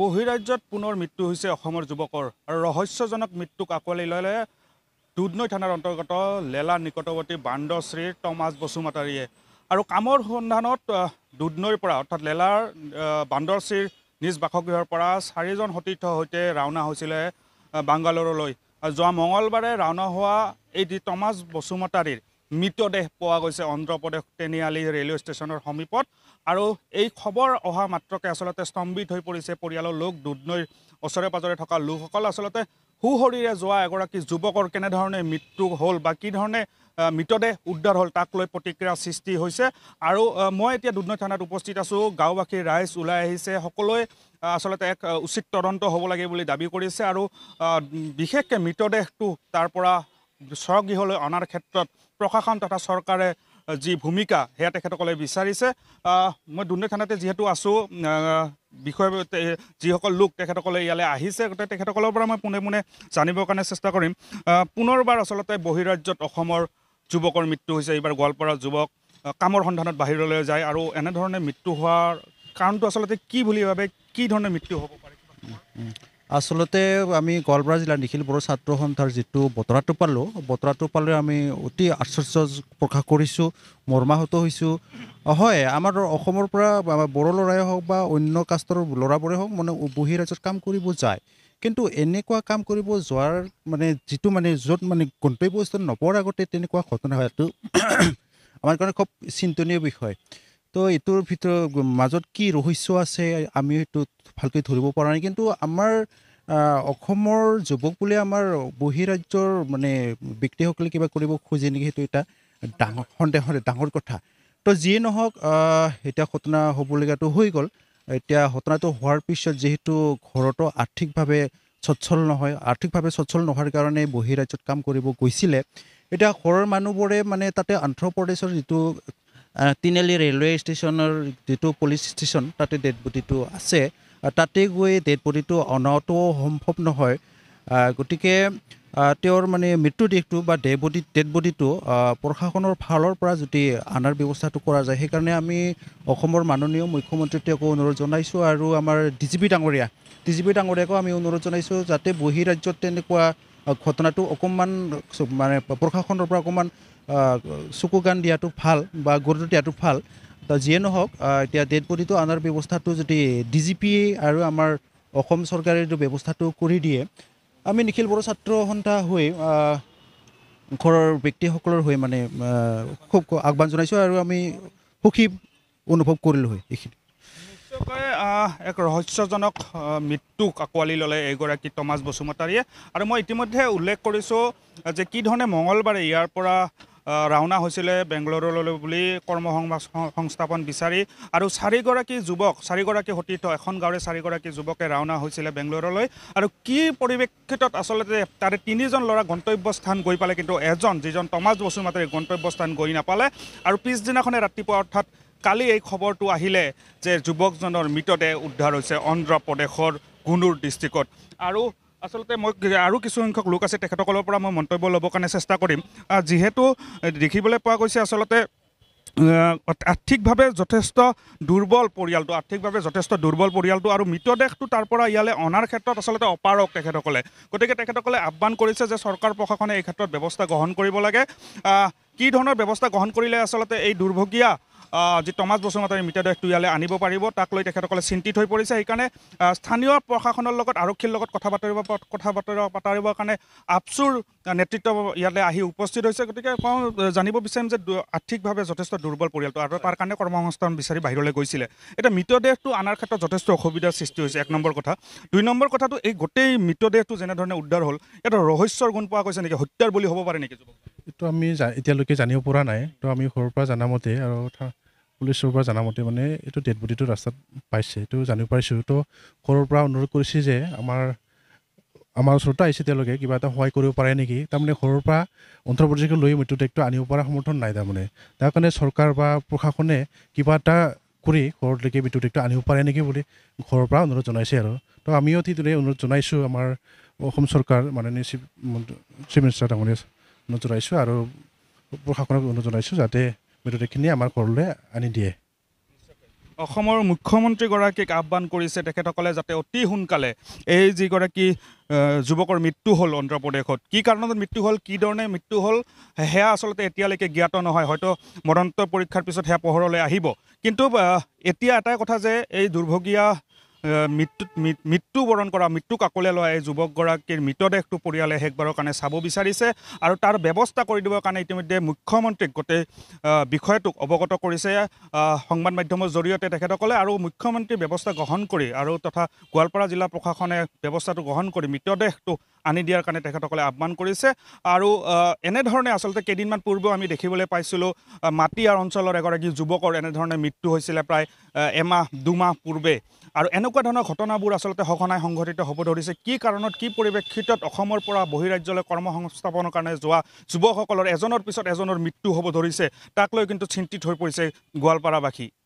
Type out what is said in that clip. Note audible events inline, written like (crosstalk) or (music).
বহিৰাজ্যত পুনৰ মৃত্যু হৈছে অসমৰ যুৱকৰ আৰু ৰহস্যজনক মৃত্যুক আঁকোৱালি ল'লে দুধনৈ থানাৰ অন্তৰ্গত লেলা নিকটৱৰ্তী বান্দশ্ৰীৰ টমাছ বসুমতাৰীয়ে আৰু কামৰ সন্ধানত দুধনৈৰ পৰা অৰ্থাৎ লেলাৰ বান্দৰশ্ৰীৰ নিজ বাসগৃহৰ পৰা চাৰিজন সতীৰ্থৰ সৈতে ৰাওনা হৈছিলে বাংগালোৰলৈ যোৱা মঙলবাৰে ৰাওনা হোৱা এই টমাছ বসুমতাৰীৰ মৃতদেহ পোৱা গৈছে অন্ধ্ৰপ্ৰদেশ তেনিয়ালি ৰেলৱে ষ্টেচনৰ সমীপত আৰু এই খবৰ অহা মাত্ৰকে আচলতে স্তম্ভিত হৈ পৰিছে পৰিয়ালৰ লোক দুধনৈৰ ওচৰে পাঁজৰে থকা লোকসকল আচলতে সুশৰীৰে যোৱা এগৰাকী যুৱকৰ কেনেধৰণে মৃত্যু হ'ল বা কি ধৰণে মৃতদেহ উদ্ধাৰ হ'ল তাক লৈ প্ৰতিক্ৰিয়া সৃষ্টি হৈছে আৰু মই এতিয়া দুধনৈ থানাত উপস্থিত আছোঁ গাঁওবাসীৰ ৰাইজ ওলাই আহিছে সকলোৱে আচলতে এক উচিত তদন্ত হ'ব লাগে বুলি দাবী কৰিছে আৰু বিশেষকৈ মৃতদেহটো তাৰ পৰা স্বগৃহলৈ অনাৰ ক্ষেত্ৰত প্ৰশাসন তথা চৰকাৰে যি ভূমিকা সেয়া তেখেতসকলে বিচাৰিছে মই দুণ্ডৈ থানাতে যিহেতু আছোঁ বিষয় যিসকল লোক তেখেতসকলে ইয়ালৈ আহিছে গতিকে তেখেতসকলৰ পৰা মই পোনে পোনে জানিবৰ কাৰণে চেষ্টা কৰিম পুনৰবাৰ আচলতে বহিৰাজ্যত অসমৰ যুৱকৰ মৃত্যু হৈছে এইবাৰ গোৱালপাৰা যুৱক কামৰ সন্ধানত বাহিৰলৈ যায় আৰু এনেধৰণে মৃত্যু হোৱাৰ কাৰণটো আচলতে কি বুলি ভাবে কি ধৰণে মৃত্যু হ'ব পাৰে আচলতে আমি গোৱালপাৰা জিলাৰ নিখিল বড়ো ছাত্ৰ সন্থাৰ যিটো বতৰাটো পালোঁ বতৰাটো পালে আমি অতি আশ্চৰ্য প্ৰকাশ কৰিছোঁ মৰ্মাহত হৈছোঁ হয় আমাৰ অসমৰ পৰা বড়ো ল'ৰাই হওক বা অন্য কাষ্টৰ ল'ৰাবোৰে হওক মানে ৰাজ্যত কাম কৰিব যায় কিন্তু এনেকুৱা কাম কৰিব যোৱাৰ মানে যিটো মানে য'ত মানে গন্তব্যস্থল নপৰাৰ আগতে তেনেকুৱা ঘটনা হোৱাটো (coughs) আমাৰ কাৰণে খুব চিন্তনীয় বিষয় তো এইটোৰ ভিতৰত মাজত কি ৰহস্য আছে আমি সেইটো ভালকৈ ধৰিব পৰা নাই কিন্তু আমাৰ অসমৰ যুৱক বুলি আমাৰ বহিৰাজ্যৰ মানে ব্যক্তিসকলে কিবা কৰিব খোজে নেকি সেইটো এটা ডাঙৰ সন্দেহ ডাঙৰ কথা তো যিয়ে নহওক এতিয়া ঘটনা হ'বলগীয়াটো হৈ গ'ল এতিয়া ঘটনাটো হোৱাৰ পিছত যিহেতু ঘৰতো আৰ্থিকভাৱে স্বচ্ছল নহয় আৰ্থিকভাৱে স্বচ্ছল নোহোৱাৰ কাৰণে বহিৰাজ্যত কাম কৰিব গৈছিলে এতিয়া ঘৰৰ মানুহবোৰে মানে তাতে অন্ধ্ৰপ্ৰদেশৰ যিটো তিনিআলি ৰেলৱে ষ্টেচনৰ যিটো পুলিচ ষ্টেচন তাতে ডেড বডিটো আছে তাতে গৈ ডেড বডিটো অনাটো সম্ভৱ নহয় গতিকে তেওঁৰ মানে মৃত্যুদেহটো বা ডে বডি ডেড বডিটো প্ৰশাসনৰ ফালৰ পৰা যদি অনাৰ ব্যৱস্থাটো কৰা যায় সেইকাৰণে আমি অসমৰ মাননীয় মুখ্যমন্ত্ৰী তেওঁকো অনুৰোধ জনাইছোঁ আৰু আমাৰ ডি জি পি ডাঙৰীয়া ডি জি পি ডাঙৰীয়াকো আমি অনুৰোধ জনাইছোঁ যাতে বহিৰাজ্যত তেনেকুৱা ঘটনাটো অকণমান মানে প্ৰশাসনৰ পৰা অকণমান চকু গান দিয়াটো ভাল বা গুৰুত্ব দিয়াটো ভাল যিয়ে নহওক এতিয়া ডেড বডিটো অনাৰ ব্যৱস্থাটো যদি ডি জি পি আৰু আমাৰ অসম চৰকাৰে যিটো ব্যৱস্থাটো কৰি দিয়ে আমি নিখিল বড়ো ছাত্ৰ সন্থা হৈ ঘৰৰ ব্যক্তিসকলৰ হৈ মানে খুব আহ্বান জনাইছোঁ আৰু আমি সুখী অনুভৱ কৰিলোঁ হয় এইখিনি এক ৰহস্যজনক মৃত্যুক আঁকোৱালি ল'লে এইগৰাকী টমাছ বসুমতাৰীয়ে আৰু মই ইতিমধ্যে উল্লেখ কৰিছোঁ যে কি ধৰণে মঙলবাৰে ইয়াৰ পৰা ৰাওনা হৈছিলে বেংগলোৰলৈ বুলি কৰ্ম সংস্থাপন বিচাৰি আৰু চাৰিগৰাকী যুৱক চাৰিগৰাকী সতীৰ্থ এখন গাঁৱৰে চাৰিগৰাকী যুৱকে ৰাওনা হৈছিলে বেংগলোৰলৈ আৰু কি পৰিপ্ৰেক্ষিতত আচলতে তাৰে তিনিজন ল'ৰা গন্তব্যস্থান গৈ পালে কিন্তু এজন যিজন টমাছ বসুমাতাৰী গন্তব্যস্থান গৈ নাপালে আৰু পিছদিনাখনে ৰাতিপুৱা অৰ্থাৎ কালি এই খবৰটো আহিলে যে যুৱকজনৰ মৃতদেহ উদ্ধাৰ হৈছে অন্ধ্ৰপ্ৰদেশৰ গুণুৰ ডিষ্ট্ৰিক্টত আৰু আচলতে মই আৰু কিছুসংখ্যক লোক আছে তেখেতসকলৰ পৰা মই মন্তব্য ল'বৰ কাৰণে চেষ্টা কৰিম যিহেতু দেখিবলৈ পোৱা গৈছে আচলতে আৰ্থিকভাৱে যথেষ্ট দুৰ্বল পৰিয়ালটো আৰ্থিকভাৱে যথেষ্ট দুৰ্বল পৰিয়ালটো আৰু মৃতদেহটো তাৰ পৰা ইয়ালৈ অনাৰ ক্ষেত্ৰত আচলতে অপাৰক তেখেতসকলে গতিকে তেখেতসকলে আহ্বান কৰিছে যে চৰকাৰ প্ৰশাসনে এই ক্ষেত্ৰত ব্যৱস্থা গ্ৰহণ কৰিব লাগে কি ধৰণৰ ব্যৱস্থা গ্ৰহণ কৰিলে আচলতে এই দুৰ্ভগীয়া যি টমাছ বসুমতাৰী মৃতদেহটো ইয়ালৈ আনিব পাৰিব তাক লৈ তেখেতসকলে চিন্তিত হৈ পৰিছে সেইকাৰণে স্থানীয় প্ৰশাসনৰ লগত আৰক্ষীৰ লগত কথা বাতৰিব কথা বাতৰি পাতিবৰ কাৰণে আপচুৰ নেতৃত্ব ইয়ালৈ আহি উপস্থিত হৈছে গতিকে কওঁ জানিব বিচাৰিম যে আৰ্থিকভাৱে যথেষ্ট দুৰ্বল পৰিয়ালটো আৰু তাৰ কাৰণে কৰ্মসংস্থান বিচাৰি বাহিৰলৈ গৈছিলে এতিয়া মৃতদেহটো অনাৰ ক্ষেত্ৰত যথেষ্ট অসুবিধাৰ সৃষ্টি হৈছে এক নম্বৰ কথা দুই নম্বৰ কথাটো এই গোটেই মৃতদেহটো যেনেধৰণে উদ্ধাৰ হ'ল এটা ৰহস্যৰ গুণ পোৱা গৈছে নেকি হত্যাৰ বুলি হ'ব পাৰে নেকি এইটো আমি এতিয়ালৈকে জানিব পৰা নাই তো আমি সৰুৰ পৰা জনামতে আৰু পুলিচৰ পৰা জনা মতে মানে এইটো ডেড বডিটো ৰাস্তাত পাইছে এইটো জানিব পাৰিছোঁ তো ঘৰৰ পৰা অনুৰোধ কৰিছে যে আমাৰ আমাৰ ওচৰতো আহিছে তেওঁলোকে কিবা এটা সহায় কৰিব পাৰে নেকি তাৰমানে ঘৰৰ পৰা অন্তৰ্প্ৰদেশকে লৈ মৃত্যুদেহটো আনিব পৰা সমৰ্থন নাই তাৰমানে তাৰ কাৰণে চৰকাৰ বা প্ৰশাসনে কিবা এটা কৰি ঘৰলৈকে মৃত্যুদেহটো আনিব পাৰে নেকি বুলি ঘৰৰ পৰা অনুৰোধ জনাইছে আৰু তো আমিও ঠিকদৰে অনুৰোধ জনাইছোঁ আমাৰ অসম চৰকাৰ মাননীয় চিফ চিফ মিনিষ্টাৰ ডাঙৰীয়া অনুৰোধ জনাইছোঁ আৰু প্ৰশাসনক অনুৰোধ জনাইছোঁ যাতে মৃতদেহখিনি আমাৰ ঘৰলৈ আনি দিয়ে অসমৰ মুখ্যমন্ত্ৰীগৰাকীক আহ্বান কৰিছে তেখেতসকলে যাতে অতি সোনকালে এই যিগৰাকী যুৱকৰ মৃত্যু হ'ল অন্ধ্ৰপ্ৰদেশত কি কাৰণত মৃত্যু হ'ল কি ধৰণে মৃত্যু হ'ল সেয়া আচলতে এতিয়ালৈকে জ্ঞাত নহয় হয়তো মদন্ত পৰীক্ষাৰ পিছত সেয়া পোহৰলৈ আহিব কিন্তু এতিয়া এটাই কথা যে এই দুৰ্ভগীয়া মৃত্যু মৃত্যুবৰণ কৰা মৃত্যু কাকলে লোৱা এই যুৱকগৰাকীৰ মৃতদেহটো পৰিয়ালে শেষবাৰৰ কাৰণে চাব বিচাৰিছে আৰু তাৰ ব্যৱস্থা কৰি দিবৰ কাৰণে ইতিমধ্যে মুখ্যমন্ত্ৰীক গোটেই বিষয়টোক অৱগত কৰিছে সংবাদ মাধ্যমৰ জৰিয়তে তেখেতসকলে আৰু মুখ্যমন্ত্ৰীয়ে ব্যৱস্থা গ্ৰহণ কৰি আৰু তথা গোৱালপাৰা জিলা প্ৰশাসনে ব্যৱস্থাটো গ্ৰহণ কৰি মৃতদেহটো আনি দিয়াৰ কাৰণে তেখেতসকলে আহ্বান কৰিছে আৰু এনেধৰণে আচলতে কেইদিনমান পূৰ্বেও আমি দেখিবলৈ পাইছিলোঁ মাটিয়াৰ অঞ্চলৰ এগৰাকী যুৱকৰ এনেধৰণে মৃত্যু হৈছিলে প্ৰায় এমাহ দুমাহ পূৰ্বে আৰু এনে এনেকুৱা ধৰণৰ ঘটনাবোৰ আচলতে সঘনাই সংঘটিত হ'ব ধৰিছে কি কাৰণত কি পৰিপ্ৰেক্ষিতত অসমৰ পৰা বহিৰাজ্যলৈ কৰ্ম সংস্থাপনৰ কাৰণে যোৱা যুৱকসকলৰ এজনৰ পিছত এজনৰ মৃত্যু হ'ব ধৰিছে তাক লৈ কিন্তু চিন্তিত হৈ পৰিছে গোৱালপাৰাবাসী